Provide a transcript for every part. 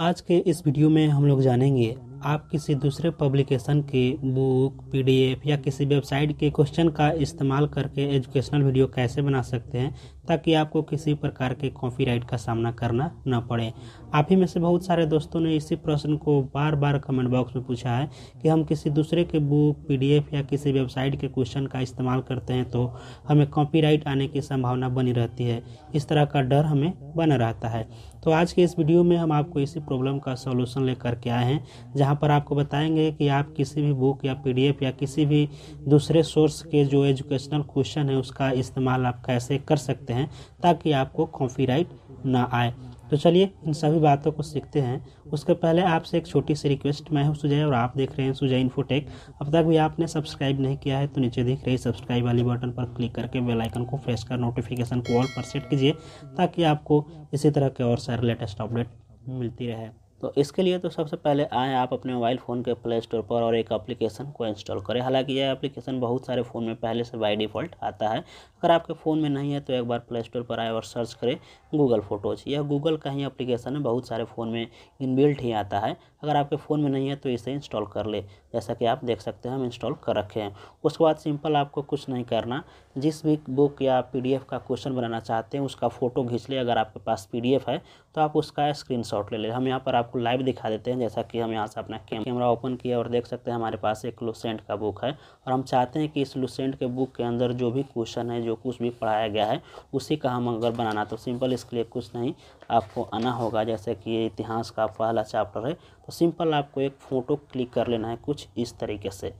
आज के इस वीडियो में हम लोग जानेंगे आप किसी दूसरे पब्लिकेशन के बुक पीडीएफ या किसी वेबसाइट के क्वेश्चन का इस्तेमाल करके एजुकेशनल वीडियो कैसे बना सकते हैं ताकि आपको किसी प्रकार के कॉपीराइट का सामना करना न पड़े आप ही में से बहुत सारे दोस्तों ने इसी प्रश्न को बार बार कमेंट बॉक्स में पूछा है कि हम किसी दूसरे के बुक पी या किसी वेबसाइट के क्वेश्चन का इस्तेमाल करते हैं तो हमें कॉपी आने की संभावना बनी रहती है इस तरह का डर हमें बना रहता है तो आज के इस वीडियो में हम आपको इसी प्रॉब्लम का सॉल्यूशन लेकर के आए हैं जहाँ यहाँ पर आपको बताएंगे कि आप किसी भी बुक या पीडीएफ या किसी भी दूसरे सोर्स के जो एजुकेशनल क्वेश्चन है उसका इस्तेमाल आप कैसे कर सकते हैं ताकि आपको कॉपीराइट ना आए तो चलिए इन सभी बातों को सीखते हैं उसके पहले आपसे एक छोटी सी रिक्वेस्ट मैं हूँ सुजय और आप देख रहे हैं सुजय इन्फोटेक अब तक भी आपने सब्सक्राइब नहीं किया है तो नीचे देख रही सब्सक्राइब वाली बटन पर क्लिक करके बेल आइकन को प्रेस कर नोटिफिकेशन को ऑल पर सेट कीजिए ताकि आपको इसी तरह के और सारे लेटेस्ट अपडेट मिलती रहे तो इसके लिए तो सबसे पहले आए आप अपने मोबाइल फ़ोन के प्ले स्टोर पर और एक एप्लीकेशन को इंस्टॉल करें हालांकि यह एप्लीकेशन बहुत सारे फ़ोन में पहले से बाई डिफ़ॉल्ट आता है अगर आपके फ़ोन में नहीं है तो एक बार प्ले स्टोर पर आए और सर्च करें गूगल फ़ोटोज़ यह गूगल का ही एप्लीकेशन है बहुत सारे फ़ोन में इनबिल्ट ही आता है अगर आपके फ़ोन में नहीं है तो इसे इंस्टॉल कर ले जैसा कि आप देख सकते हैं हम इंस्टॉल कर रखे हैं उसके बाद सिंपल आपको कुछ नहीं करना जिस भी बुक या एफ का क्वेश्चन बनाना चाहते हैं उसका फ़ोटो खींच ले अगर आपके पास एफ है तो आप उसका स्क्रीनशॉट ले लें हम यहाँ पर आपको लाइव दिखा देते हैं जैसा कि हम यहाँ से अपना कैमरा ओपन किया और देख सकते हैं हमारे पास एक लुसेंट का बुक है और हम चाहते हैं कि इस लुसेंट के बुक के अंदर जो भी क्वेश्चन है जो कुछ भी पढ़ाया गया है उसी का हम अगर बनाना तो सिंपल इसके लिए कुछ नहीं आपको आना होगा जैसे कि इतिहास का पहला चैप्टर है तो सिंपल आपको एक फ़ोटो क्लिक कर लेना है कुछ इस तरीके से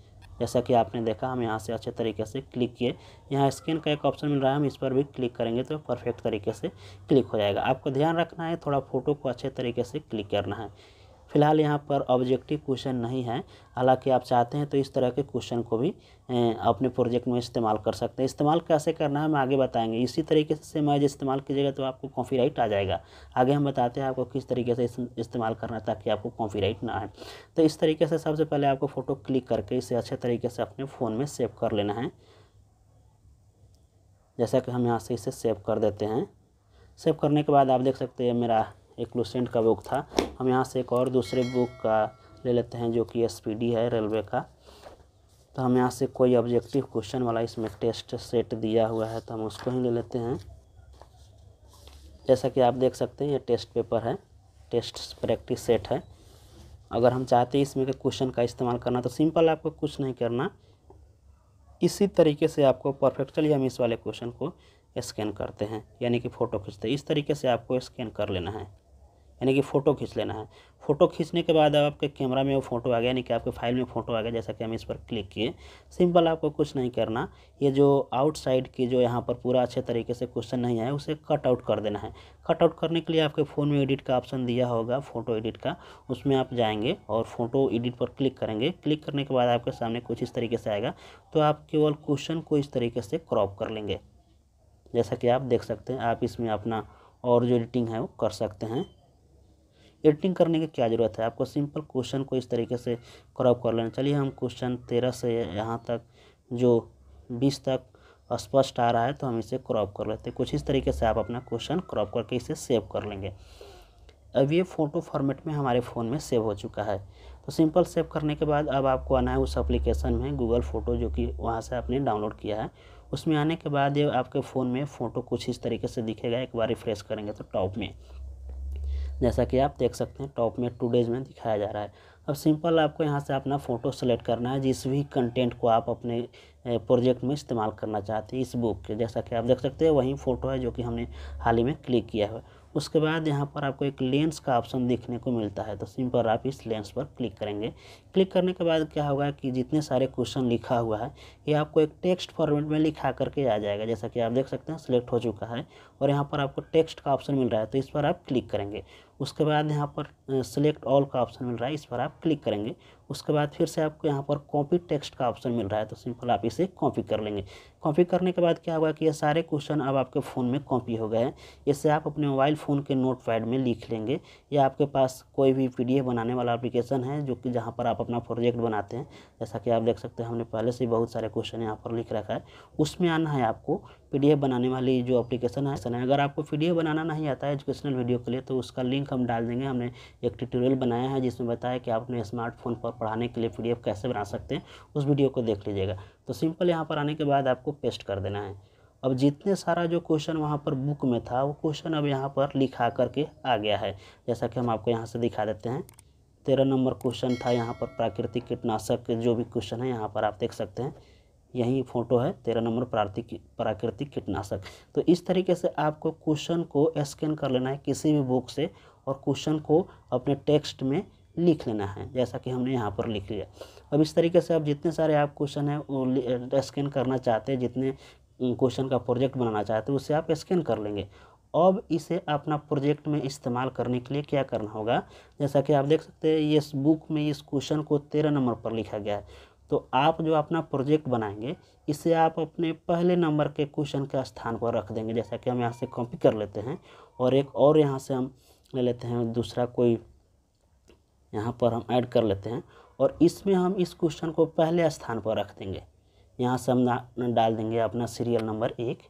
जैसा कि आपने देखा हम यहाँ से अच्छे तरीके से क्लिक किए यहाँ स्कैन का एक ऑप्शन मिल रहा है हम इस पर भी क्लिक करेंगे तो परफेक्ट तरीके से क्लिक हो जाएगा आपको ध्यान रखना है थोड़ा फोटो को अच्छे तरीके से क्लिक करना है फिलहाल यहाँ पर ऑब्जेक्टिव क्वेश्चन नहीं है हालांकि आप चाहते हैं तो इस तरह के क्वेश्चन को भी अपने प्रोजेक्ट में इस्तेमाल कर सकते हैं इस्तेमाल कैसे करना है हम आगे बताएंगे इसी तरीके से मैज इस्तेमाल कीजिएगा तो आपको राइट आ जाएगा आगे हम बताते हैं आपको किस तरीके से इस्तेमाल करना है ताकि आपको राइट ना आए तो इस तरीके से सबसे पहले आपको फ़ोटो क्लिक करके इसे अच्छे तरीके से अपने फ़ोन में सेव कर लेना है जैसा कि हम यहाँ से इसे सेव कर देते हैं सेव करने के बाद आप देख सकते हैं मेरा एक लूसेंट का बुक था हम यहाँ से एक और दूसरे बुक का ले लेते हैं जो कि एस है रेलवे का तो हम यहाँ से कोई ऑब्जेक्टिव क्वेश्चन वाला इसमें टेस्ट सेट दिया हुआ है तो हम उसको ही ले लेते हैं जैसा कि आप देख सकते हैं ये टेस्ट पेपर है टेस्ट प्रैक्टिस सेट है अगर हम चाहते हैं इसमें के क्वेश्चन का इस्तेमाल करना तो सिंपल आपको कुछ नहीं करना इसी तरीके से आपको परफेक्टली हम इस वाले क्वेश्चन को स्कैन करते हैं यानी कि फ़ोटो खींचते हैं इस तरीके से आपको स्कैन कर लेना है यानी कि फ़ोटो खींच लेना है फ़ोटो खींचने के बाद अब आपके कैमरा में वो फ़ोटो आ गया यानी कि आपके फाइल में फ़ोटो आ गया जैसा कि हम इस पर क्लिक किए सिंपल आपको कुछ नहीं करना ये जो आउटसाइड की जो यहाँ पर पूरा अच्छे तरीके से क्वेश्चन नहीं आया उसे कट आउट कर देना है कट आउट करने के लिए आपके फ़ोन में एडिट का ऑप्शन दिया होगा फ़ोटो एडिट का उसमें आप जाएंगे और फ़ोटो एडिट पर क्लिक करेंगे क्लिक करने के बाद आपके सामने कुछ इस तरीके से आएगा तो आप केवल क्वेश्चन को इस तरीके से क्रॉप कर लेंगे जैसा कि आप देख सकते हैं आप इसमें अपना और जो एडिटिंग है वो कर सकते हैं एडिटिंग करने की क्या ज़रूरत है आपको सिंपल क्वेश्चन को इस तरीके से क्रॉप कर लेना चलिए हम क्वेश्चन तेरह से यहाँ तक जो बीस तक स्पष्ट आ रहा है तो हम इसे क्रॉप कर लेते हैं कुछ इस तरीके से आप अपना क्वेश्चन क्रॉप करके इसे सेव कर लेंगे अब ये फ़ोटो फॉर्मेट में हमारे फ़ोन में सेव हो चुका है तो सिंपल सेव करने के बाद अब आपको आना है उस एप्लीकेशन में गूगल फ़ोटो जो कि वहाँ से आपने डाउनलोड किया है उसमें आने के बाद ये आपके फ़ोन में फ़ोटो कुछ इस तरीके से दिखेगा एक बार रिफ्रेश करेंगे तो टॉप में जैसा कि आप देख सकते हैं टॉप में टू डेज में दिखाया जा रहा है अब सिंपल आपको यहाँ से अपना फ़ोटो सेलेक्ट करना है जिस भी कंटेंट को आप अपने प्रोजेक्ट में इस्तेमाल करना चाहते हैं इस बुक के जैसा कि आप देख सकते हैं वही फ़ोटो है जो कि हमने हाल ही में क्लिक किया है उसके बाद यहाँ पर आपको एक लेंस का ऑप्शन देखने को मिलता है तो सिंपल आप इस लेंस पर क्लिक करेंगे क्लिक करने के बाद क्या होगा कि जितने सारे क्वेश्चन लिखा हुआ है ये आपको एक टेक्स्ट फॉर्मेट में लिखा करके आ जाएगा जैसा कि आप देख सकते हैं सिलेक्ट हो चुका है और यहाँ पर आपको टेक्स्ट का ऑप्शन मिल रहा है तो इस पर आप क्लिक करेंगे उसके बाद यहाँ पर सेलेक्ट ऑल का ऑप्शन मिल रहा है इस पर आप क्लिक करेंगे उसके बाद फिर से आपको यहाँ पर कॉपी टेक्स्ट का ऑप्शन मिल रहा है तो सिंपल आप इसे कॉपी कर लेंगे कॉपी करने के बाद क्या होगा कि ये सारे क्वेश्चन अब आपके फ़ोन में कॉपी हो गए हैं इसे आप अपने मोबाइल फ़ोन के नोट पैड में लिख लेंगे या आपके पास कोई भी पी बनाने वाला अप्लीकेशन है जो कि जहाँ पर आप अपना प्रोजेक्ट बनाते हैं जैसा कि आप देख सकते हैं हमने पहले से बहुत सारे क्वेश्चन यहाँ पर लिख रखा है उसमें आना है आपको पी बनाने वाली जो अप्लीकेशन है अगर आपको पी बनाना नहीं आता है एजुकेशनल वीडियो के लिए तो उसका लिंक हम डाल देंगे हमने एक ट्यूटोरियल बनाया है जिसमें बताया कि आप अपने स्मार्टफोन पर पढ़ाने के लिए पी कैसे बना सकते हैं उस वीडियो को देख लीजिएगा तो सिंपल यहाँ पर आने के बाद आपको पेस्ट कर देना है अब जितने सारा जो क्वेश्चन वहाँ पर बुक में था वो क्वेश्चन अब यहाँ पर लिखा करके आ गया है जैसा कि हम आपको यहाँ से दिखा देते हैं तेरह नंबर क्वेश्चन था यहाँ पर प्राकृतिक कीटनाशक जो भी क्वेश्चन है यहाँ पर आप देख सकते हैं यही फ़ोटो है तेरह नंबर प्राकृतिक प्राकृतिक कीटनाशक तो इस तरीके से आपको क्वेश्चन को स्कैन कर लेना है किसी भी बुक से और क्वेश्चन को अपने टेक्स्ट में लिख लेना है जैसा कि हमने यहाँ पर लिख लिया अब इस तरीके से आप जितने सारे आप क्वेश्चन हैं वो स्कैन करना चाहते हैं जितने क्वेश्चन का प्रोजेक्ट बनाना चाहते हैं उसे आप स्कैन कर लेंगे अब इसे अपना प्रोजेक्ट में इस्तेमाल करने के लिए क्या करना होगा जैसा कि आप देख सकते हैं इस बुक में इस क्वेश्चन को तेरह नंबर पर लिखा गया है तो आप जो अपना प्रोजेक्ट बनाएंगे इसे आप अपने पहले नंबर के क्वेश्चन के स्थान पर रख देंगे जैसा कि हम यहाँ से कॉपी कर लेते हैं और एक और यहाँ से हम ले लेते हैं दूसरा कोई यहाँ पर हम ऐड कर लेते हैं और इसमें हम इस क्वेश्चन को पहले स्थान पर रख देंगे यहाँ से हम डाल देंगे अपना सीरियल नंबर एक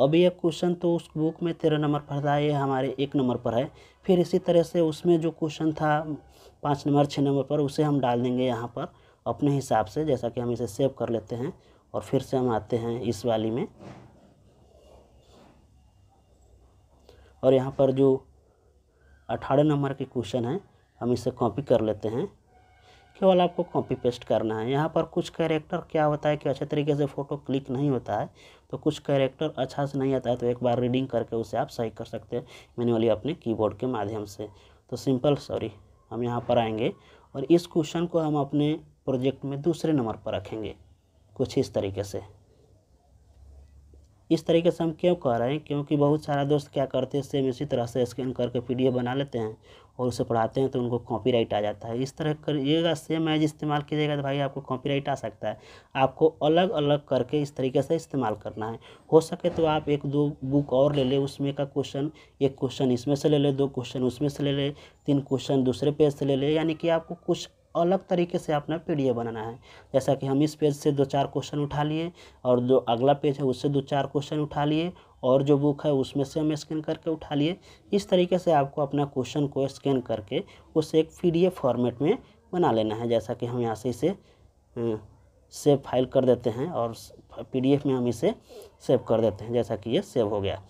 अब यह क्वेश्चन तो उस बुक में तेरह नंबर पर था ये हमारे एक नंबर पर है फिर इसी तरह से उसमें जो क्वेश्चन था पाँच नंबर छः नंबर पर उसे हम डाल देंगे यहाँ पर अपने हिसाब से जैसा कि हम इसे सेव कर लेते हैं और फिर से हम आते हैं इस वाली में और यहाँ पर जो अठारह नंबर के क्वेश्चन हैं हम इसे कॉपी कर लेते हैं केवल आपको कॉपी पेस्ट करना है यहाँ पर कुछ कैरेक्टर क्या होता है कि अच्छे तरीके से फ़ोटो क्लिक नहीं होता है तो कुछ कैरेक्टर अच्छा से नहीं आता है तो एक बार रीडिंग करके उसे आप सही कर सकते हैं मैनुअली अपने कीबोर्ड के माध्यम से तो सिंपल सॉरी हम यहाँ पर आएंगे और इस क्वेश्चन को हम अपने प्रोजेक्ट में दूसरे नंबर पर रखेंगे कुछ इस तरीके से इस तरीके से हम क्यों कह रहे हैं क्योंकि बहुत सारा दोस्त क्या करते हैं सेम इसी तरह से स्कैन करके पी बना लेते हैं और उसे पढ़ाते हैं तो उनको कॉपीराइट आ जाता है इस तरह करिएगा सेम मैज इस्तेमाल कीजिएगा तो भाई आपको कॉपीराइट आ सकता है आपको अलग अलग करके इस तरीके से इस्तेमाल करना है हो सके तो आप एक दो बुक और ले लें उसमें का क्वेश्चन एक क्वेश्चन इसमें से ले लें दो क्वेश्चन उसमें से ले लें तीन क्वेश्चन दूसरे पेज से ले लें यानी कि आपको कुछ अलग तरीके से अपना पीडीएफ बनाना है जैसा कि हम इस पेज से दो चार क्वेश्चन उठा लिए और जो अगला पेज है उससे दो चार क्वेश्चन उठा लिए और जो बुक है उसमें से हम स्कैन करके उठा लिए इस तरीके से आपको अपना क्वेश्चन को स्कैन करके उसे एक पी फॉर्मेट में बना लेना है जैसा कि हम यहाँ से इसे हम्म, सेव फाइल कर देते हैं और पी में हम इसे सेव कर देते हैं जैसा कि ये सेव हो गया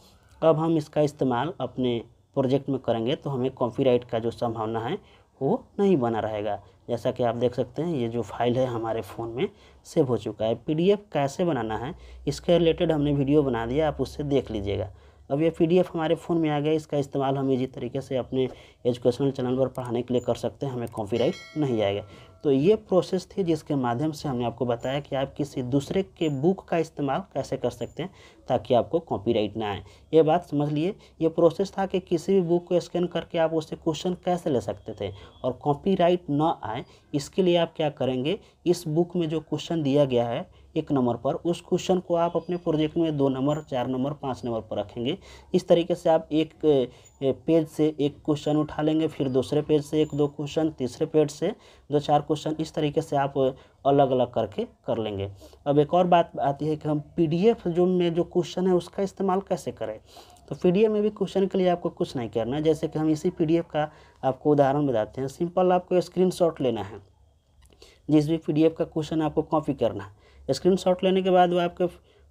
अब हम इसका इस्तेमाल अपने प्रोजेक्ट में करेंगे तो हमें कॉपीराइट का जो संभावना है वो नहीं बना रहेगा जैसा कि आप देख सकते हैं ये जो फाइल है हमारे फ़ोन में सेव हो चुका है पीडीएफ कैसे बनाना है इसके रिलेटेड हमने वीडियो बना दिया आप उससे देख लीजिएगा अब ये पीडीएफ हमारे फ़ोन में आ गया इसका इस्तेमाल हम इजी तरीके से अपने एजुकेशनल चैनल पर पढ़ाने के लिए कर सकते हैं हमें कॉपीराइट नहीं आएगा तो ये प्रोसेस थी जिसके माध्यम से हमने आपको बताया कि आप किसी दूसरे के बुक का इस्तेमाल कैसे कर सकते हैं ताकि आपको कॉपीराइट ना आए ये बात समझ लिए ये प्रोसेस था कि किसी भी बुक को स्कैन करके आप उससे क्वेश्चन कैसे ले सकते थे और कॉपीराइट ना आए इसके लिए आप क्या करेंगे इस बुक में जो क्वेश्चन दिया गया है एक नंबर पर उस क्वेश्चन को आप अपने प्रोजेक्ट में दो नंबर चार नंबर पाँच नंबर पर रखेंगे इस तरीके से आप एक पेज से एक क्वेश्चन उठा लेंगे फिर दूसरे पेज से एक दो क्वेश्चन तीसरे पेज से दो चार क्वेश्चन इस तरीके से आप अलग अलग करके कर लेंगे अब एक और बात आती है कि हम पी जो में जो क्वेश्चन है उसका इस्तेमाल कैसे करें तो पी में भी क्वेश्चन के लिए आपको कुछ नहीं करना है जैसे कि हम इसी पी का आपको उदाहरण बताते हैं सिंपल आपको स्क्रीनशॉट लेना है जिस भी पीडीएफ का क्वेश्चन आपको कॉपी करना है स्क्रीनशॉट लेने के बाद वो आपके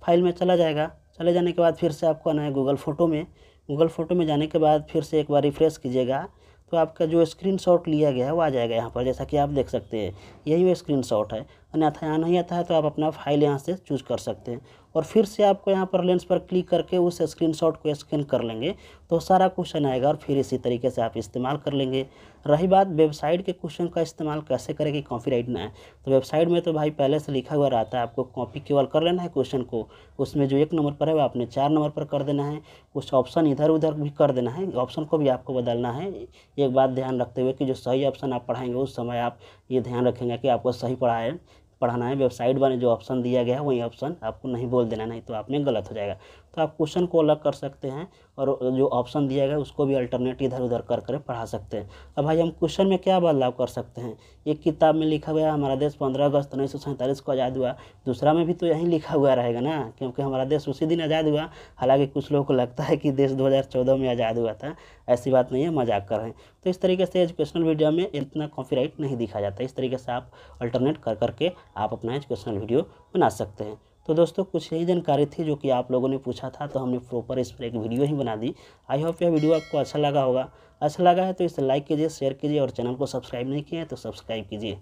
फाइल में चला जाएगा चले जाने के बाद फिर से आपको आना है गूगल फ़ोटो में गूगल फ़ोटो में जाने के बाद फिर से एक बार रिफ़्रेश कीजिएगा तो आपका जो शॉट लिया गया है वो आ जाएगा यहाँ पर जैसा कि आप देख सकते हैं यही वो शॉट है अन्यथा यहाँ नहीं आता है तो आप अपना फाइल यहाँ से चूज कर सकते हैं और फिर से आपको यहाँ पर लेंस पर क्लिक करके उस स्क्रीनशॉट को स्कैन कर लेंगे तो सारा क्वेश्चन आएगा और फिर इसी तरीके से आप इस्तेमाल कर लेंगे रही बात वेबसाइट के क्वेश्चन का इस्तेमाल कैसे करें कि कॉपी राइट ना है तो वेबसाइट में तो भाई पहले से लिखा हुआ रहता है आपको कॉपी केवल कर लेना है क्वेश्चन को उसमें जो एक नंबर पर है वो आपने चार नंबर पर कर देना है कुछ ऑप्शन इधर उधर भी कर देना है ऑप्शन को भी आपको बदलना है एक बात ध्यान रखते हुए कि जो सही ऑप्शन आप पढ़ाएंगे उस समय आप ये ध्यान रखेंगे कि आपको सही पढ़ाए पढ़ाना है वेबसाइट वाले जो ऑप्शन दिया गया है वही ऑप्शन आपको नहीं बोल देना नहीं तो आप में गलत हो जाएगा तो आप क्वेश्चन को अलग कर सकते हैं और जो ऑप्शन दिया गया उसको भी अल्टरनेट इधर उधर कर कर पढ़ा सकते हैं अब भाई हम क्वेश्चन में क्या बदलाव कर सकते हैं एक किताब में लिखा हुआ है हमारा देश पंद्रह अगस्त उन्नीस को आज़ाद हुआ दूसरा में भी तो यहीं लिखा हुआ रहेगा ना क्योंकि हमारा देश उसी दिन आज़ाद हुआ हालांकि कुछ लोगों को लगता है कि देश दो में आज़ाद हुआ था ऐसी बात नहीं है मजाक कर रहे हैं तो इस तरीके से एजुकेशनल वीडियो में इतना कॉपी नहीं दिखा जाता इस तरीके से आप अल्टरनेट कर करके आप अपना एजुकेशनल वीडियो बना सकते हैं तो दोस्तों कुछ यही जानकारी थी जो कि आप लोगों ने पूछा था तो हमने प्रॉपर इस पर एक वीडियो ही बना दी आई होप यह वीडियो आपको अच्छा लगा होगा अच्छा लगा है तो इसे लाइक कीजिए शेयर कीजिए और चैनल को सब्सक्राइब नहीं किया है तो सब्सक्राइब कीजिए